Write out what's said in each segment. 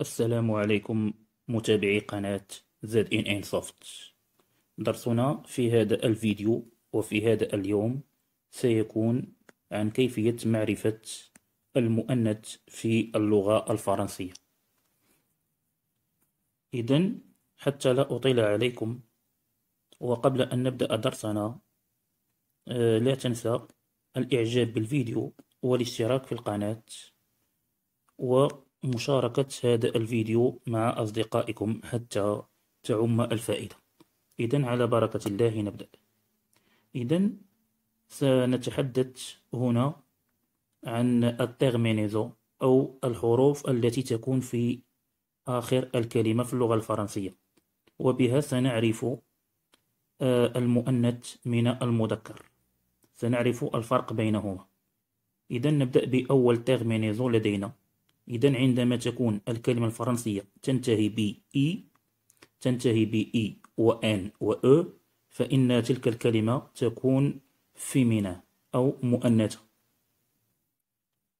السلام عليكم متابعي قناة زد إن إن سوفت درسنا في هذا الفيديو وفي هذا اليوم سيكون عن كيفية معرفة المؤنث في اللغة الفرنسية إذا حتى لا أطيل عليكم وقبل أن نبدأ درسنا آه، لا تنسى الإعجاب بالفيديو والاشتراك في القناة و مشاركة هذا الفيديو مع أصدقائكم حتى تعم الفائدة إذا على بركة الله نبدأ إذا سنتحدث هنا عن التغمينيزو أو الحروف التي تكون في آخر الكلمة في اللغة الفرنسية وبها سنعرف آه، المؤنث من المذكر سنعرف الفرق بينهما إذا نبدأ بأول تغمينيزو لدينا إذن عندما تكون الكلمة الفرنسية تنتهي ب إي تنتهي ب إي و إن و أ فإن تلك الكلمة تكون فيمينا أو مؤنثة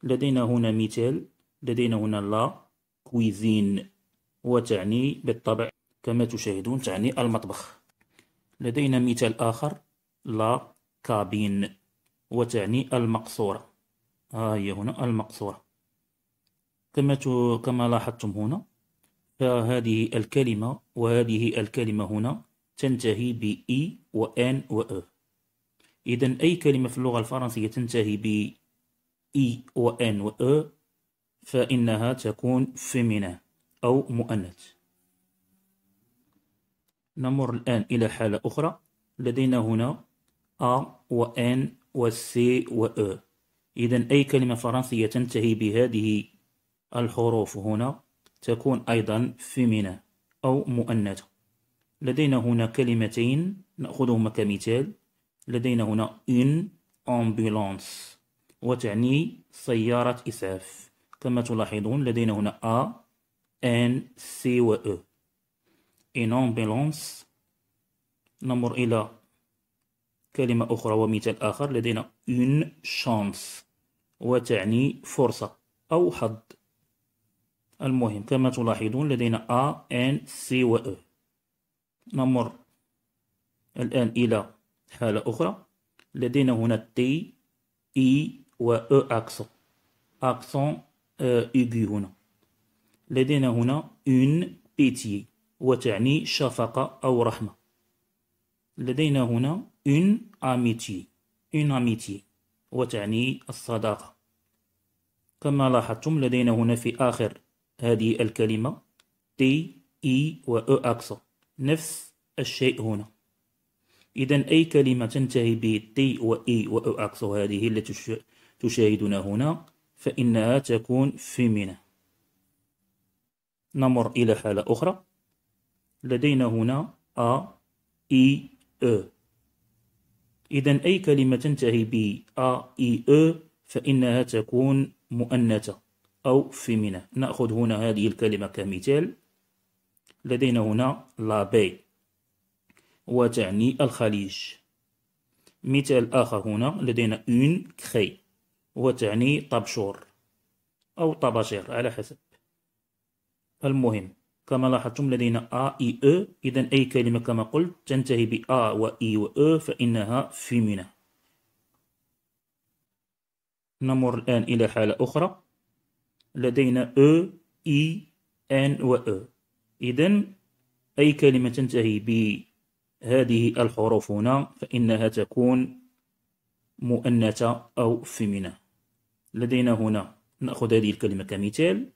لدينا هنا مثال لدينا هنا لا كويزين وتعني بالطبع كما تشاهدون تعني المطبخ لدينا مثال آخر لا كابين وتعني المقصورة ها هي هنا المقصورة كما كما لاحظتم هنا فهذه الكلمة وهذه الكلمة هنا تنتهي ب إي و إن و أ إذا أي كلمة في اللغة الفرنسية تنتهي ب إي و إن و أ فإنها تكون فيمينا أو مؤنث نمر الآن إلى حالة أخرى لدينا هنا أ و إن و سي و أ إذا أي كلمة فرنسية تنتهي بهذه الحروف هنا تكون أيضا فيمينا أو مؤنثة لدينا هنا كلمتين نأخذهما كمثال لدينا هنا إن أمبولانس وتعني سيارة إسعاف كما تلاحظون لدينا هنا أ إن سي و أ إن أمبولانس نمر إلى كلمة أخرى ومثال آخر لدينا إن شانس وتعني فرصة أو حظ المهم كما تلاحظون لدينا A N C و E نمر الآن إلى حالة أخرى لدينا هنا T E و E أكسون أكسون e, aigu هنا لدينا هنا une pitié وتعني شفقة أو رحمة لدينا هنا une amitié une amitié وتعني الصداقة كما لاحظتم لدينا هنا في آخر هذه الكلمة تي إي e و أو e أقصى نفس الشيء هنا إذا أي كلمة تنتهي ب تي و إي e و أو أقصى هذه التي تشاهدنا هنا فإنها تكون فيمينا نمر إلى حالة أخرى لدينا هنا أ إي أ إذا أي كلمة تنتهي ب أ إي أ فإنها تكون مؤنثة أو فيمينا نأخذ هنا هذه الكلمة كمثال لدينا هنا لابي وتعني الخليج مثال آخر هنا لدينا اون كخي وتعني طبشور أو طباشير على حسب المهم كما لاحظتم لدينا أ إي أ إذا أي كلمة كما قلت تنتهي ب أ و أ e، فإنها فيمينا نمر الآن إلى حالة أخرى لدينا أ إي أن و أ إذا أي كلمة تنتهي بهذه الحروف هنا فإنها تكون مؤنثة أو فيمينة لدينا هنا نأخذ هذه الكلمة كمثال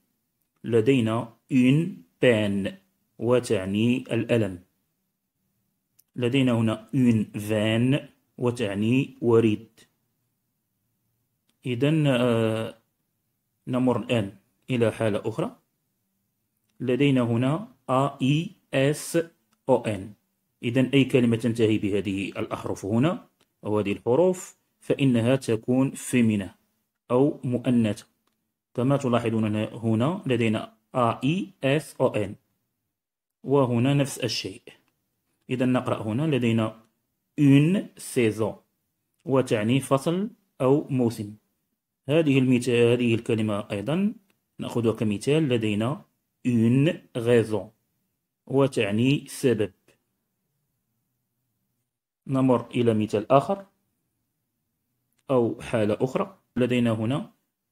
لدينا إن بان وتعني الألم لدينا هنا إن فان وتعني وريد إذا آه، نمر الآن إلى حالة أخرى لدينا هنا A E S O N إذا أي كلمة تنتهي بهذه الأحرف هنا أو هذه الحروف فإنها تكون فيمينة أو مؤنثة كما تلاحظون هنا لدينا A E S O N وهنا نفس الشيء إذا نقرأ هنا لدينا une saison وتعني فصل أو موسم هذه المثال هذه الكلمة أيضا نأخذها كمثال لدينا une غيزو وتعني سبب نمر إلى مثال آخر أو حالة أخرى لدينا هنا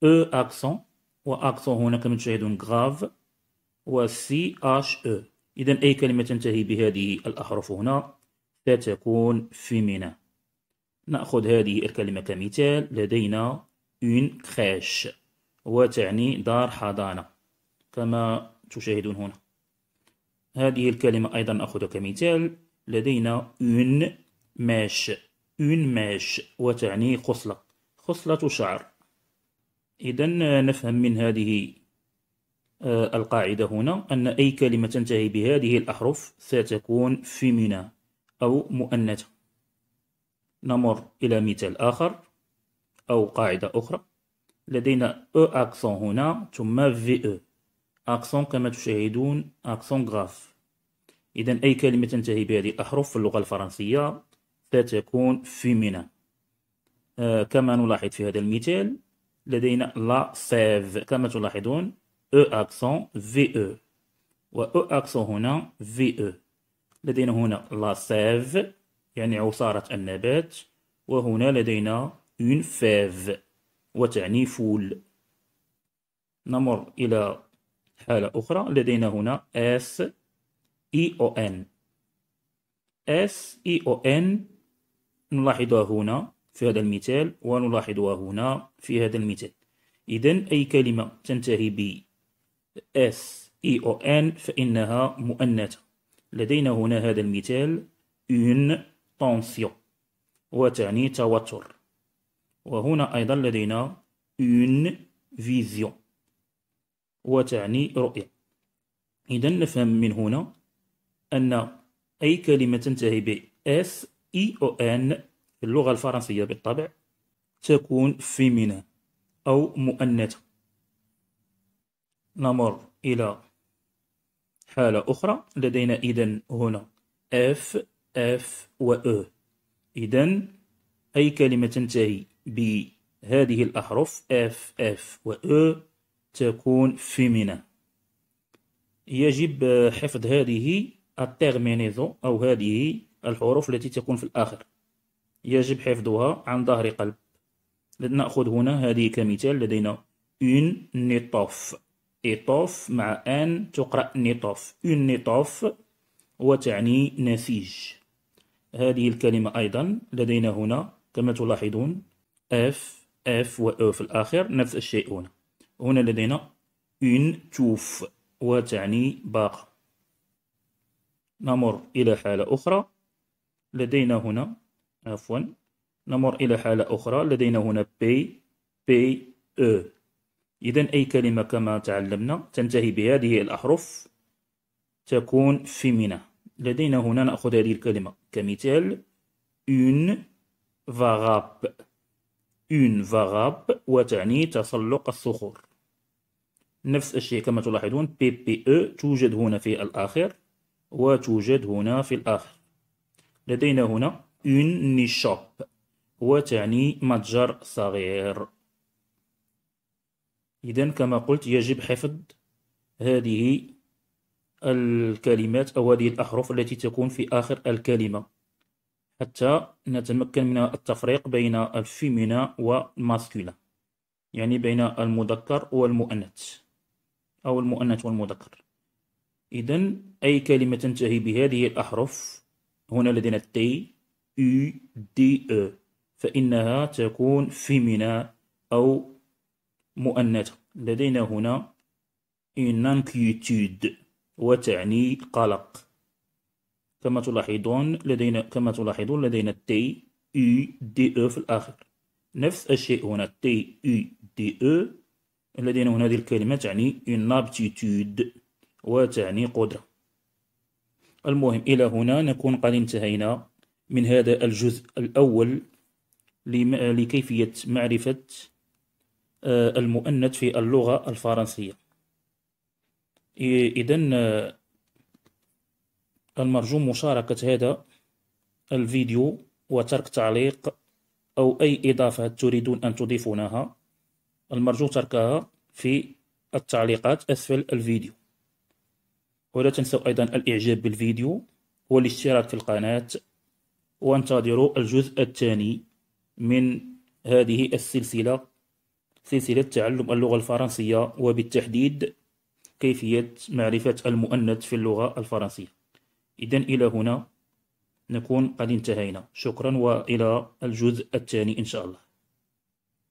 أ أكسون و أكسون هنا كما تشاهدون غاف سي اش او إذا أي كلمة تنتهي بهذه الأحرف هنا ستكون فيمينا نأخذ هذه الكلمة كمثال لدينا اون كريش وتعني دار حضانة كما تشاهدون هنا هذه الكلمة أيضا نأخذها كمثال لدينا اون ماش اون ماش وتعني خصلة خصلة شعر إذا نفهم من هذه آه، القاعدة هنا أن أي كلمة تنتهي بهذه الأحرف ستكون فيمينا أو مؤنثة نمر إلى مثال آخر أو قاعدة أخرى لدينا أو e أكسون هنا ثم في أو أكسون كما تشاهدون أكسون غاف إذا أي كلمة تنتهي بهذه الأحرف في اللغة الفرنسية ستكون فيمينا آه كما نلاحظ في هذا المثال لدينا لا سيف كما تلاحظون او اكسون في او و او e اكسون هنا في او e. لدينا هنا لا سيف يعني عصارة النبات وهنا لدينا une fève وتعني فول نمر إلى حالة أخرى لدينا هنا S E O N S E O N نلاحظها هنا في هذا المثال ونلاحظها هنا في هذا المثال إذن أي كلمة تنتهي ب S E O N فإنها مؤنثة لدينا هنا هذا المثال une tension وتعني توتر وهنا أيضا لدينا اون فيزيون وتعني رؤية إذا نفهم من هنا أن أي كلمة تنتهي ب اس اي او ان في اللغة الفرنسية بالطبع تكون فيمينا أو مؤنثة نمر إلى حالة أخرى لدينا إذا هنا اف اف و E إذا أي كلمة تنتهي بهذه الأحرف F F و E تكون فيمينا يجب حفظ هذه التغمينيزو أو هذه الحروف التي تكون في الآخر يجب حفظها عن ظهر قلب نأخذ هنا هذه كمثال لدينا une نطاف إيطوف مع أن تقرأ نطاف une نطاف وتعني نسيج هذه الكلمة أيضا لدينا هنا كما تلاحظون اف اف و او في الآخر نفس الشيء هنا هنا لدينا اون توف وتعني باقة نمر إلى حالة أخرى لدينا هنا عفوا نمر إلى حالة أخرى لدينا هنا بي بي أو إذا أي كلمة كما تعلمنا تنتهي بهذه الأحرف تكون في فيمينا لدينا هنا نأخذ هذه الكلمة كمثال une varabe اون فاغاب وتعني تسلق الصخور نفس الشيء كما تلاحظون بي بي او توجد هنا في الآخر وتوجد هنا في الآخر لدينا هنا اون نيشوب وتعني متجر صغير إذا كما قلت يجب حفظ هذه الكلمات أو هذه الأحرف التي تكون في آخر الكلمة حتى نتمكن من التفريق بين الفيمينا والماسكولا يعني بين المذكر والمؤنث أو المؤنث والمذكر إذا أي كلمة تنتهي بهذه الأحرف هنا لدينا تي U دي أ فإنها تكون فيمينا أو مؤنثة لدينا هنا inquiétude وتعني قلق كما تلاحظون لدينا كما تلاحظون لدينا تي يو دي او في الآخر نفس الشيء هنا تي يو دي او لدينا هنا هذه الكلمة تعني ان ابتيتود وتعني قدرة المهم إلى هنا نكون قد انتهينا من هذا الجزء الأول لكيفية معرفة آه، المؤنث في اللغة الفرنسية إذا المرجو مشاركة هذا الفيديو وترك تعليق أو أي إضافة تريدون أن تضيفونها المرجو تركها في التعليقات أسفل الفيديو ولا تنسوا أيضا الإعجاب بالفيديو والاشتراك في القناة وانتظروا الجزء الثاني من هذه السلسلة سلسلة تعلم اللغة الفرنسية وبالتحديد كيفية معرفة المؤنث في اللغة الفرنسية إذا إلى هنا نكون قد انتهينا شكرا وإلى الجزء الثاني إن شاء الله